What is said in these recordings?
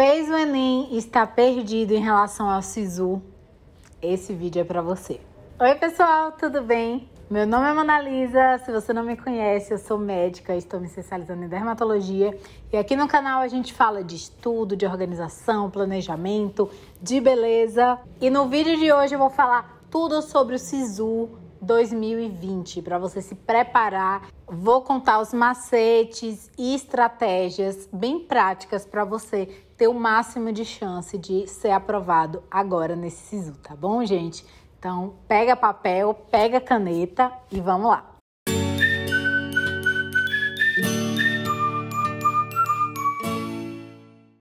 Fez o Enem e está perdido em relação ao SISU? Esse vídeo é para você. Oi, pessoal, tudo bem? Meu nome é Monalisa. Se você não me conhece, eu sou médica, estou me especializando em dermatologia e aqui no canal a gente fala de estudo, de organização, planejamento, de beleza. E no vídeo de hoje eu vou falar tudo sobre o SISU 2020 para você se preparar. Vou contar os macetes e estratégias bem práticas para você ter o máximo de chance de ser aprovado agora nesse SISU, tá bom, gente? Então, pega papel, pega caneta e vamos lá.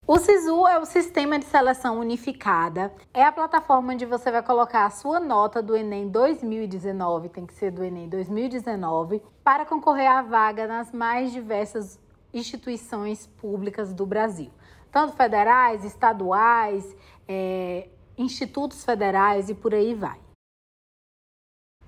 O SISU é o Sistema de Seleção Unificada. É a plataforma onde você vai colocar a sua nota do Enem 2019, tem que ser do Enem 2019, para concorrer à vaga nas mais diversas instituições públicas do Brasil, tanto federais, estaduais, é, institutos federais e por aí vai.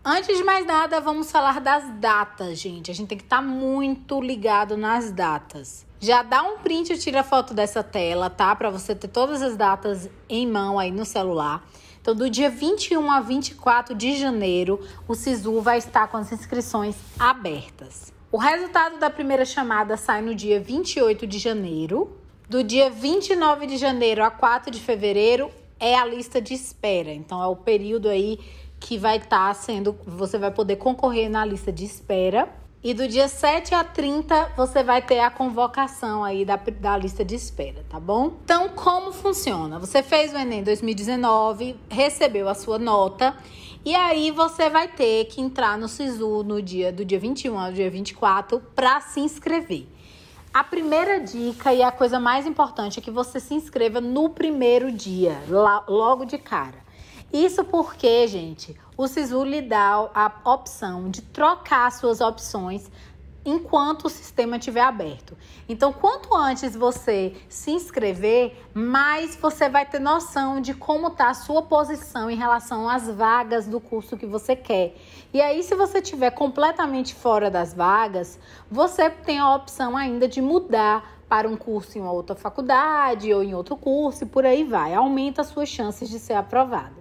Antes de mais nada, vamos falar das datas, gente. A gente tem que estar tá muito ligado nas datas. Já dá um print e tira foto dessa tela, tá? Para você ter todas as datas em mão aí no celular. Então, do dia 21 a 24 de janeiro, o SISU vai estar com as inscrições abertas. O resultado da primeira chamada sai no dia 28 de janeiro. Do dia 29 de janeiro a 4 de fevereiro é a lista de espera. Então é o período aí que vai estar tá sendo, você vai poder concorrer na lista de espera. E do dia 7 a 30 você vai ter a convocação aí da, da lista de espera, tá bom? Então, como funciona? Você fez o Enem 2019, recebeu a sua nota e aí você vai ter que entrar no SISU no dia do dia 21 ao dia 24 para se inscrever. A primeira dica e a coisa mais importante é que você se inscreva no primeiro dia, logo de cara. Isso porque, gente, o Sisu lhe dá a opção de trocar suas opções enquanto o sistema estiver aberto. Então, quanto antes você se inscrever, mais você vai ter noção de como está a sua posição em relação às vagas do curso que você quer. E aí, se você estiver completamente fora das vagas, você tem a opção ainda de mudar para um curso em outra faculdade ou em outro curso e por aí vai. Aumenta as suas chances de ser aprovado.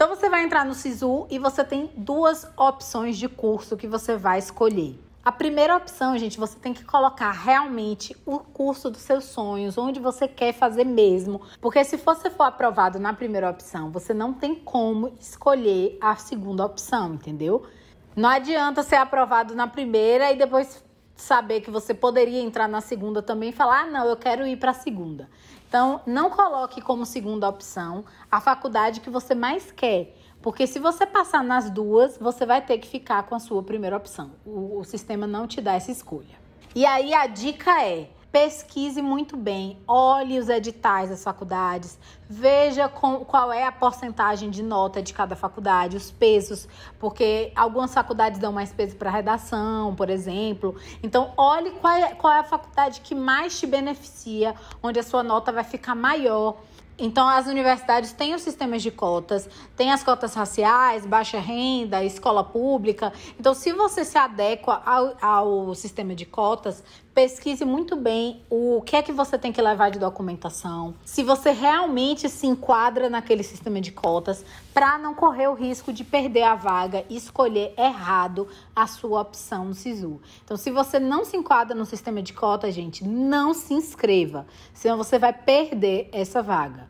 Então você vai entrar no Sisu e você tem duas opções de curso que você vai escolher. A primeira opção, gente, você tem que colocar realmente o curso dos seus sonhos, onde você quer fazer mesmo. Porque se você for aprovado na primeira opção, você não tem como escolher a segunda opção, entendeu? Não adianta ser aprovado na primeira e depois saber que você poderia entrar na segunda também e falar: ah, não, eu quero ir para a segunda. Então, não coloque como segunda opção a faculdade que você mais quer, porque se você passar nas duas, você vai ter que ficar com a sua primeira opção. O, o sistema não te dá essa escolha. E aí a dica é: pesquise muito bem, olhe os editais das faculdades, veja com, qual é a porcentagem de nota de cada faculdade, os pesos, porque algumas faculdades dão mais peso para redação, por exemplo. Então, olhe qual é, qual é a faculdade que mais te beneficia, onde a sua nota vai ficar maior. Então, as universidades têm os sistemas de cotas, têm as cotas raciais, baixa renda, escola pública. Então, se você se adequa ao, ao sistema de cotas, pesquise muito bem o que é que você tem que levar de documentação, se você realmente se enquadra naquele sistema de cotas, para não correr o risco de perder a vaga e escolher errado a sua opção no SISU. Então, se você não se enquadra no sistema de cotas, gente, não se inscreva, senão você vai perder essa vaga.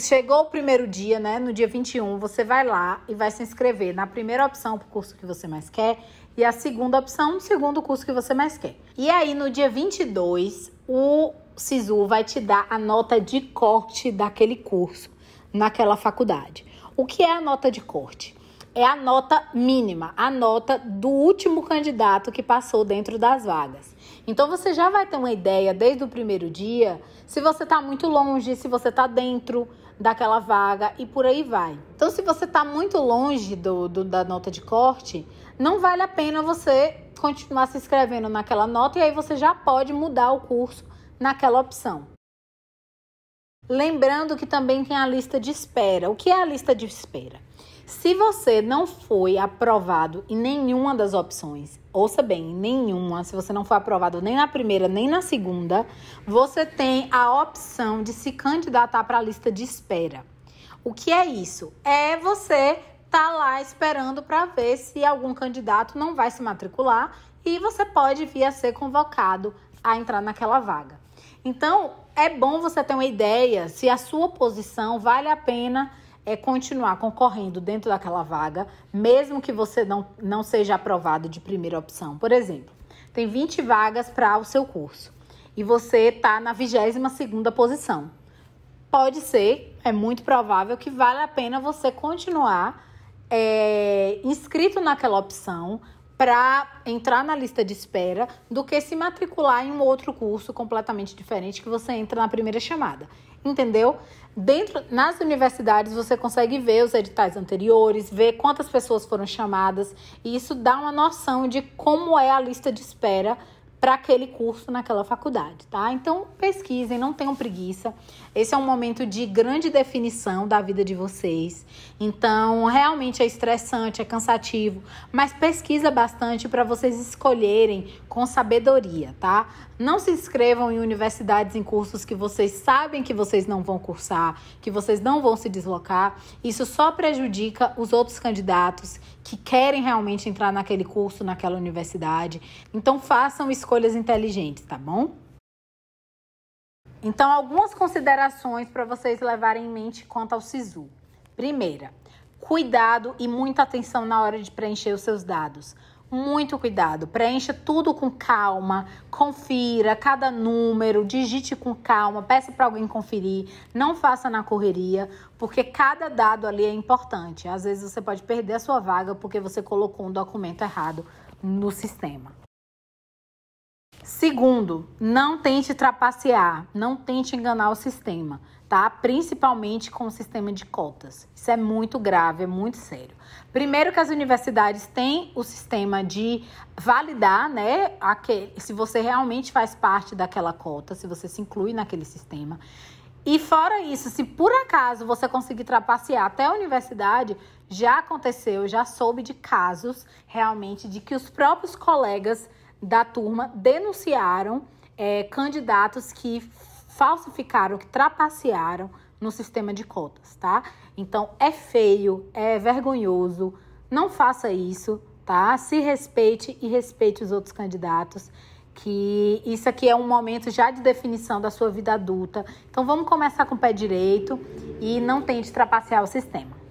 Chegou o primeiro dia, né? No dia 21, você vai lá e vai se inscrever na primeira opção para o curso que você mais quer e a segunda opção, segundo o curso que você mais quer. E aí, no dia 22, o SISU vai te dar a nota de corte daquele curso, naquela faculdade. O que é a nota de corte? É a nota mínima, a nota do último candidato que passou dentro das vagas. Então você já vai ter uma ideia desde o primeiro dia se você está muito longe, se você está dentro daquela vaga e por aí vai. Então, se você está muito longe do, do, da nota de corte, não vale a pena você continuar se inscrevendo naquela nota e aí você já pode mudar o curso naquela opção. Lembrando que também tem a lista de espera. O que é a lista de espera? Se você não foi aprovado em nenhuma das opções, ouça bem, nenhuma, se você não foi aprovado nem na primeira nem na segunda, você tem a opção de se candidatar para a lista de espera. O que é isso? É você tá lá esperando para ver se algum candidato não vai se matricular e você pode vir a ser convocado a entrar naquela vaga. Então, é bom você ter uma ideia se a sua posição vale a pena é continuar concorrendo dentro daquela vaga, mesmo que você não, não seja aprovado de primeira opção. Por exemplo, tem 20 vagas para o seu curso e você está na 22ª posição. Pode ser, é muito provável que vale a pena você continuar é, inscrito naquela opção para entrar na lista de espera do que se matricular em um outro curso completamente diferente que você entra na primeira chamada. Entendeu? Dentro nas universidades você consegue ver os editais anteriores, ver quantas pessoas foram chamadas, e isso dá uma noção de como é a lista de espera para aquele curso naquela faculdade, tá? Então pesquisem, não tenham preguiça. Esse é um momento de grande definição da vida de vocês. Então realmente é estressante, é cansativo, mas pesquisa bastante para vocês escolherem com sabedoria, tá? Não se inscrevam em universidades em cursos que vocês sabem que vocês não vão cursar, que vocês não vão se deslocar. Isso só prejudica os outros candidatos que querem realmente entrar naquele curso, naquela universidade. Então façam escolhas inteligentes, tá bom? Então, algumas considerações para vocês levarem em mente quanto ao SISU. Primeira, cuidado e muita atenção na hora de preencher os seus dados muito cuidado. Preencha tudo com calma, confira cada número, digite com calma, peça para alguém conferir, não faça na correria, porque cada dado ali é importante. Às vezes você pode perder a sua vaga porque você colocou um documento errado no sistema. Segundo, não tente trapacear, não tente enganar o sistema, tá? Principalmente com o sistema de cotas. Isso é muito grave, é muito sério. Primeiro que as universidades têm o sistema de validar, né, aquele, se você realmente faz parte daquela cota, se você se inclui naquele sistema. E fora isso, se por acaso você conseguir trapacear até a universidade, já aconteceu, já soube de casos realmente de que os próprios colegas da turma denunciaram é, candidatos que falsificaram, que trapacearam no sistema de cotas, tá? Então é feio, é vergonhoso, não faça isso, tá? Se respeite e respeite os outros candidatos. Que isso aqui é um momento já de definição da sua vida adulta. Então vamos começar com o pé direito e não tente trapacear o sistema.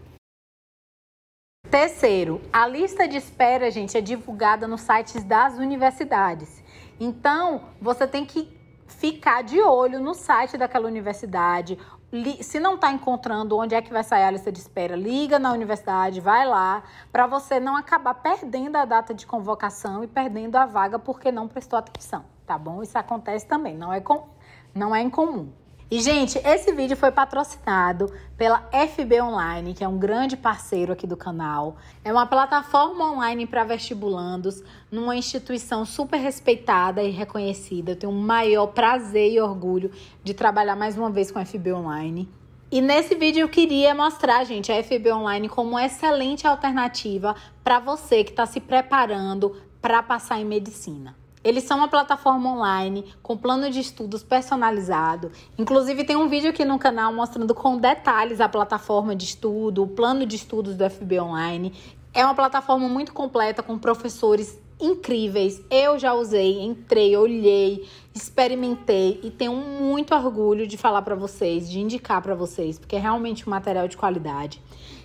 Terceiro, a lista de espera, gente, é divulgada nos sites das universidades. Então, você tem que ficar de olho no site daquela universidade. Se não está encontrando onde é que vai sair a lista de espera, liga na universidade, vai lá, para você não acabar perdendo a data de convocação e perdendo a vaga porque não prestou atenção, tá bom? Isso acontece também, não é, com... não é incomum. E, gente, esse vídeo foi patrocinado pela FB Online, que é um grande parceiro aqui do canal. É uma plataforma online para vestibulandos, numa instituição super respeitada e reconhecida. Eu tenho o maior prazer e orgulho de trabalhar mais uma vez com a FB Online. E nesse vídeo eu queria mostrar, gente, a FB Online como uma excelente alternativa para você que está se preparando para passar em medicina. Eles são uma plataforma online com plano de estudos personalizado. Inclusive, tem um vídeo aqui no canal mostrando com detalhes a plataforma de estudo, o plano de estudos do FB Online. É uma plataforma muito completa com professores incríveis. Eu já usei, entrei, olhei, experimentei e tenho muito orgulho de falar para vocês, de indicar para vocês, porque é realmente um material de qualidade.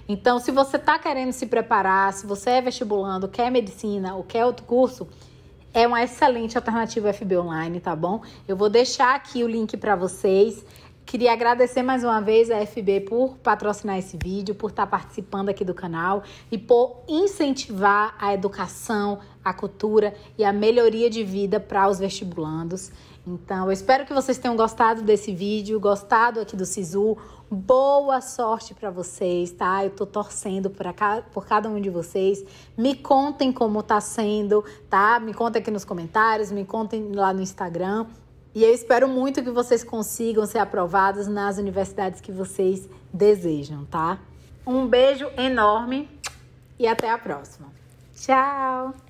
Então, se você está querendo se preparar, se você é vestibulando, quer medicina ou quer outro curso, é uma excelente alternativa FB Online, tá bom? Eu vou deixar aqui o link para vocês. Queria agradecer mais uma vez a FB por patrocinar esse vídeo, por estar participando aqui do canal e por incentivar a educação, a cultura e a melhoria de vida para os vestibulandos. Então, eu espero que vocês tenham gostado desse vídeo, gostado aqui do Sisu. Boa sorte para vocês, tá? Eu tô torcendo por, por cada um de vocês. Me contem como tá sendo, tá? Me contem aqui nos comentários, me contem lá no Instagram. E eu espero muito que vocês consigam ser aprovados nas universidades que vocês desejam, tá? Um beijo enorme e até a próxima. Tchau!